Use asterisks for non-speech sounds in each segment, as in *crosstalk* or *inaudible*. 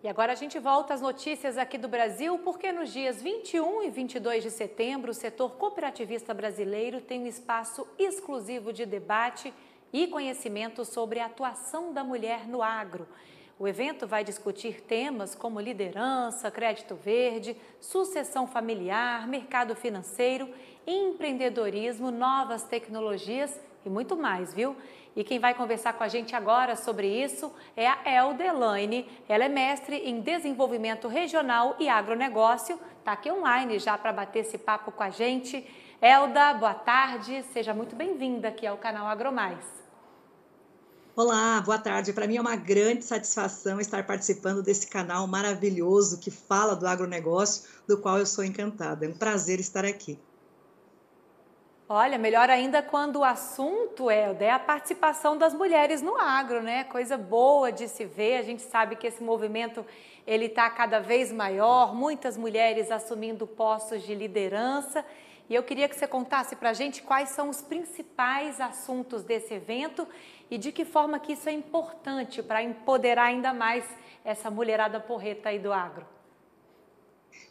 E agora a gente volta às notícias aqui do Brasil, porque nos dias 21 e 22 de setembro, o setor cooperativista brasileiro tem um espaço exclusivo de debate e conhecimento sobre a atuação da mulher no agro. O evento vai discutir temas como liderança, crédito verde, sucessão familiar, mercado financeiro, empreendedorismo, novas tecnologias e muito mais, viu? E quem vai conversar com a gente agora sobre isso é a Eldelaine. Ela é mestre em desenvolvimento regional e agronegócio. Está aqui online já para bater esse papo com a gente. Elda, boa tarde. Seja muito bem-vinda aqui ao canal AgroMais. Olá, boa tarde. Para mim é uma grande satisfação estar participando desse canal maravilhoso que fala do agronegócio, do qual eu sou encantada. É um prazer estar aqui. Olha, melhor ainda quando o assunto, é é a participação das mulheres no agro, né? Coisa boa de se ver. A gente sabe que esse movimento ele está cada vez maior, muitas mulheres assumindo postos de liderança. E eu queria que você contasse para a gente quais são os principais assuntos desse evento e de que forma que isso é importante para empoderar ainda mais essa mulherada porreta aí do agro.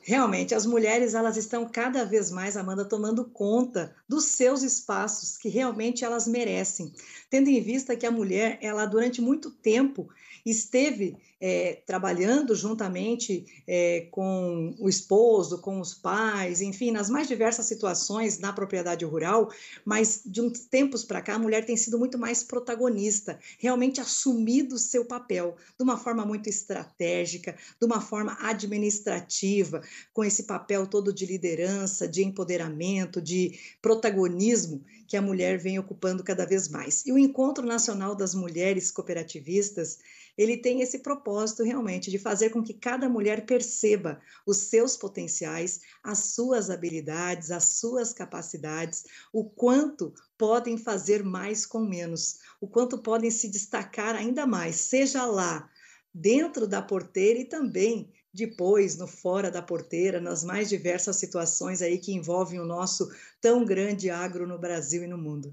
Realmente, as mulheres elas estão cada vez mais, Amanda, tomando conta dos seus espaços que realmente elas merecem, tendo em vista que a mulher ela durante muito tempo esteve é, trabalhando juntamente é, com o esposo, com os pais, enfim, nas mais diversas situações na propriedade rural, mas de uns tempos para cá a mulher tem sido muito mais protagonista, realmente assumido o seu papel de uma forma muito estratégica, de uma forma administrativa, com esse papel todo de liderança, de empoderamento, de protagonismo que a mulher vem ocupando cada vez mais. E o Encontro Nacional das Mulheres Cooperativistas, ele tem esse propósito realmente de fazer com que cada mulher perceba os seus potenciais, as suas habilidades, as suas capacidades, o quanto podem fazer mais com menos, o quanto podem se destacar ainda mais, seja lá dentro da porteira e também depois no Fora da Porteira, nas mais diversas situações aí que envolvem o nosso tão grande agro no Brasil e no mundo.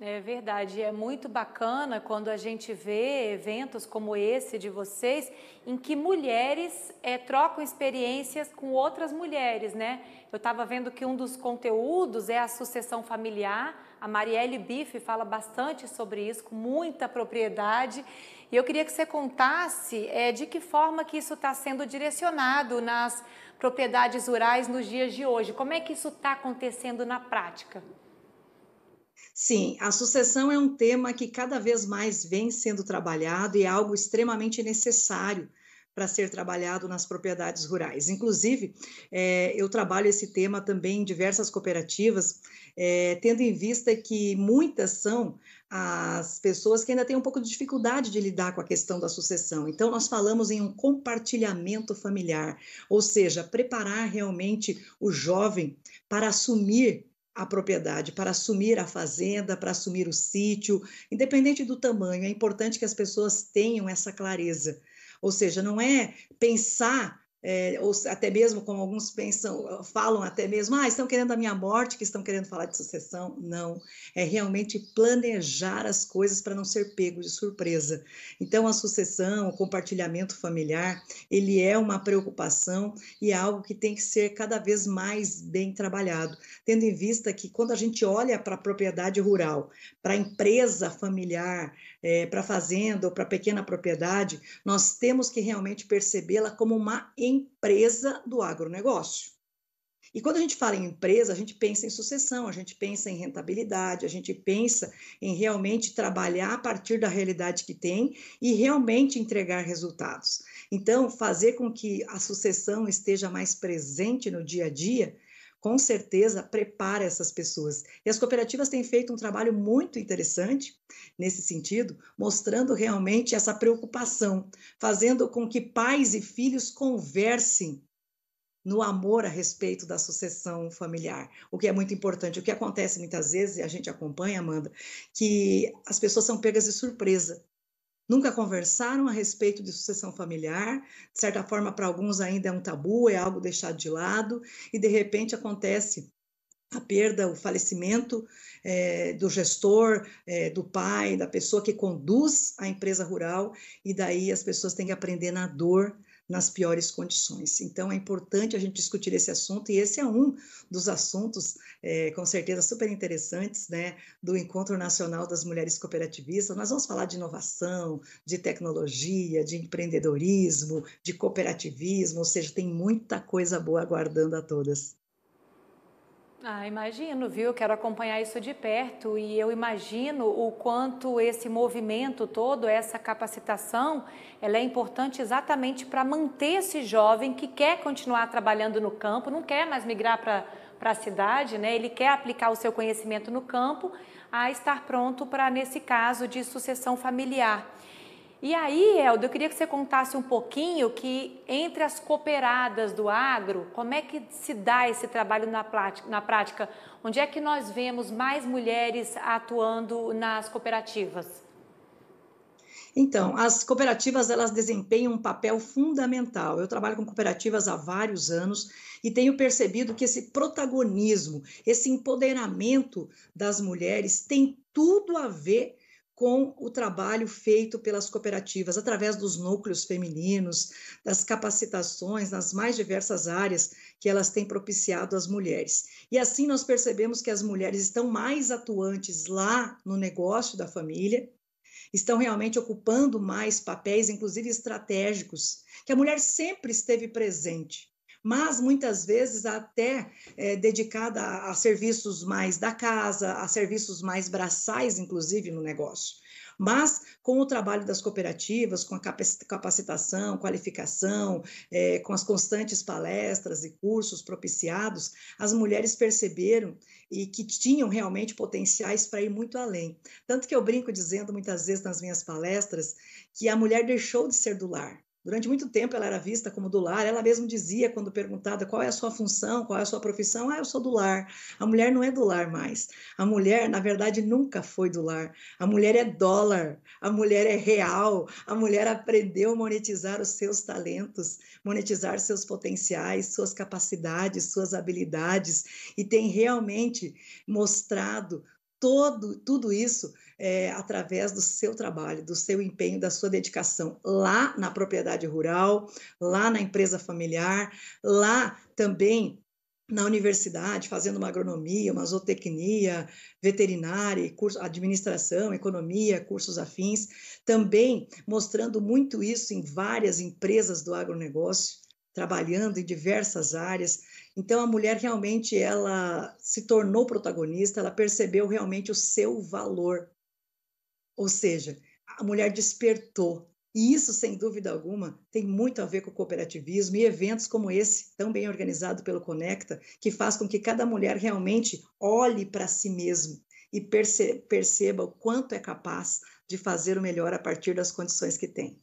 É verdade, é muito bacana quando a gente vê eventos como esse de vocês, em que mulheres é, trocam experiências com outras mulheres, né? Eu estava vendo que um dos conteúdos é a sucessão familiar, a Marielle Bife fala bastante sobre isso, com muita propriedade. E eu queria que você contasse é, de que forma que isso está sendo direcionado nas propriedades rurais nos dias de hoje. Como é que isso está acontecendo na prática? Sim, a sucessão é um tema que cada vez mais vem sendo trabalhado e é algo extremamente necessário para ser trabalhado nas propriedades rurais. Inclusive, é, eu trabalho esse tema também em diversas cooperativas, é, tendo em vista que muitas são as pessoas que ainda têm um pouco de dificuldade de lidar com a questão da sucessão. Então, nós falamos em um compartilhamento familiar, ou seja, preparar realmente o jovem para assumir a propriedade, para assumir a fazenda, para assumir o sítio, independente do tamanho, é importante que as pessoas tenham essa clareza, ou seja, não é pensar é, ou até mesmo como alguns pensam, falam até mesmo, ah, estão querendo a minha morte, que estão querendo falar de sucessão. Não, é realmente planejar as coisas para não ser pego de surpresa. Então, a sucessão, o compartilhamento familiar, ele é uma preocupação e é algo que tem que ser cada vez mais bem trabalhado, tendo em vista que quando a gente olha para a propriedade rural, para a empresa familiar, é, para a fazenda ou para a pequena propriedade, nós temos que realmente percebê-la como uma empresa do agronegócio. E quando a gente fala em empresa, a gente pensa em sucessão, a gente pensa em rentabilidade, a gente pensa em realmente trabalhar a partir da realidade que tem e realmente entregar resultados. Então, fazer com que a sucessão esteja mais presente no dia a dia com certeza prepara essas pessoas. E as cooperativas têm feito um trabalho muito interessante nesse sentido, mostrando realmente essa preocupação, fazendo com que pais e filhos conversem no amor a respeito da sucessão familiar, o que é muito importante. O que acontece muitas vezes, e a gente acompanha, Amanda, que as pessoas são pegas de surpresa nunca conversaram a respeito de sucessão familiar. De certa forma, para alguns ainda é um tabu, é algo deixado de lado, e de repente acontece a perda, o falecimento é, do gestor, é, do pai, da pessoa que conduz a empresa rural, e daí as pessoas têm que aprender na dor nas piores condições. Então, é importante a gente discutir esse assunto, e esse é um dos assuntos, é, com certeza, super interessantes né, do Encontro Nacional das Mulheres Cooperativistas. Nós vamos falar de inovação, de tecnologia, de empreendedorismo, de cooperativismo, ou seja, tem muita coisa boa aguardando a todas. Ah, imagino, viu? quero acompanhar isso de perto e eu imagino o quanto esse movimento todo, essa capacitação, ela é importante exatamente para manter esse jovem que quer continuar trabalhando no campo, não quer mais migrar para para a cidade, né? Ele quer aplicar o seu conhecimento no campo, a estar pronto para nesse caso de sucessão familiar. E aí, Helder, eu queria que você contasse um pouquinho que entre as cooperadas do agro, como é que se dá esse trabalho na prática, na prática? Onde é que nós vemos mais mulheres atuando nas cooperativas? Então, as cooperativas elas desempenham um papel fundamental. Eu trabalho com cooperativas há vários anos e tenho percebido que esse protagonismo, esse empoderamento das mulheres tem tudo a ver com o trabalho feito pelas cooperativas, através dos núcleos femininos, das capacitações nas mais diversas áreas que elas têm propiciado às mulheres. E assim nós percebemos que as mulheres estão mais atuantes lá no negócio da família, estão realmente ocupando mais papéis, inclusive estratégicos, que a mulher sempre esteve presente mas muitas vezes até é, dedicada a, a serviços mais da casa, a serviços mais braçais, inclusive no negócio. Mas com o trabalho das cooperativas, com a capacitação, qualificação, é, com as constantes palestras e cursos propiciados, as mulheres perceberam e que tinham realmente potenciais para ir muito além. Tanto que eu brinco dizendo muitas vezes nas minhas palestras que a mulher deixou de ser do lar, Durante muito tempo ela era vista como do lar, ela mesma dizia, quando perguntada qual é a sua função, qual é a sua profissão, ah, eu sou do lar. A mulher não é do lar mais. A mulher, na verdade, nunca foi do lar. A mulher é dólar, a mulher é real, a mulher aprendeu a monetizar os seus talentos, monetizar seus potenciais, suas capacidades, suas habilidades, e tem realmente mostrado todo, tudo isso é, através do seu trabalho, do seu empenho, da sua dedicação lá na propriedade rural, lá na empresa familiar, lá também na universidade, fazendo uma agronomia, uma zootecnia, veterinária, curso, administração, economia, cursos afins, também mostrando muito isso em várias empresas do agronegócio, trabalhando em diversas áreas. Então a mulher realmente ela se tornou protagonista, ela percebeu realmente o seu valor ou seja, a mulher despertou. E isso, sem dúvida alguma, tem muito a ver com o cooperativismo e eventos como esse, tão bem organizado pelo Conecta, que faz com que cada mulher realmente olhe para si mesma e perceba o quanto é capaz de fazer o melhor a partir das condições que tem.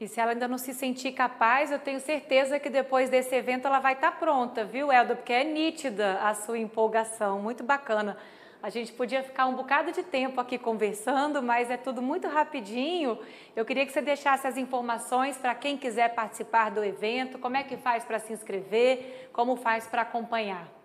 E se ela ainda não se sentir capaz, eu tenho certeza que depois desse evento ela vai estar tá pronta, viu, Elda? Porque é nítida a sua empolgação, muito bacana. A gente podia ficar um bocado de tempo aqui conversando, mas é tudo muito rapidinho. Eu queria que você deixasse as informações para quem quiser participar do evento, como é que faz para se inscrever, como faz para acompanhar.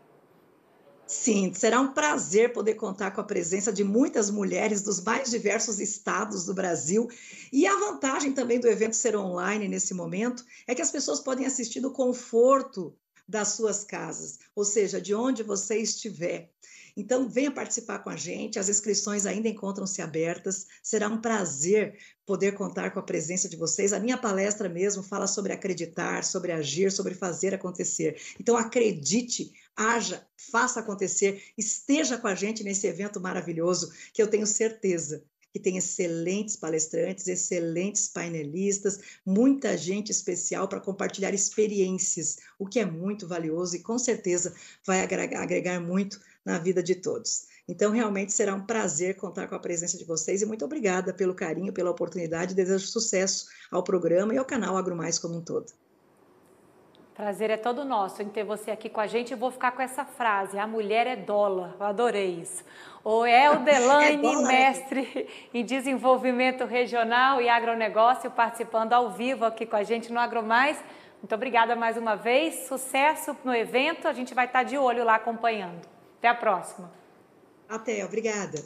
Sim, será um prazer poder contar com a presença de muitas mulheres dos mais diversos estados do Brasil. E a vantagem também do evento ser online nesse momento é que as pessoas podem assistir do conforto das suas casas, ou seja, de onde você estiver. Então, venha participar com a gente, as inscrições ainda encontram-se abertas. Será um prazer poder contar com a presença de vocês. A minha palestra mesmo fala sobre acreditar, sobre agir, sobre fazer acontecer. Então, acredite, haja, faça acontecer, esteja com a gente nesse evento maravilhoso que eu tenho certeza que tem excelentes palestrantes, excelentes painelistas, muita gente especial para compartilhar experiências, o que é muito valioso e com certeza vai agregar, agregar muito na vida de todos. Então, realmente será um prazer contar com a presença de vocês e muito obrigada pelo carinho, pela oportunidade. Desejo sucesso ao programa e ao canal Agro Mais como um todo. Prazer é todo nosso em ter você aqui com a gente. Eu vou ficar com essa frase: a mulher é dólar. Eu adorei isso. O Eldelaine, *laughs* é né? mestre em desenvolvimento regional e agronegócio, participando ao vivo aqui com a gente no AgroMais. Muito obrigada mais uma vez. Sucesso no evento. A gente vai estar de olho lá acompanhando. Até a próxima. Até, obrigada.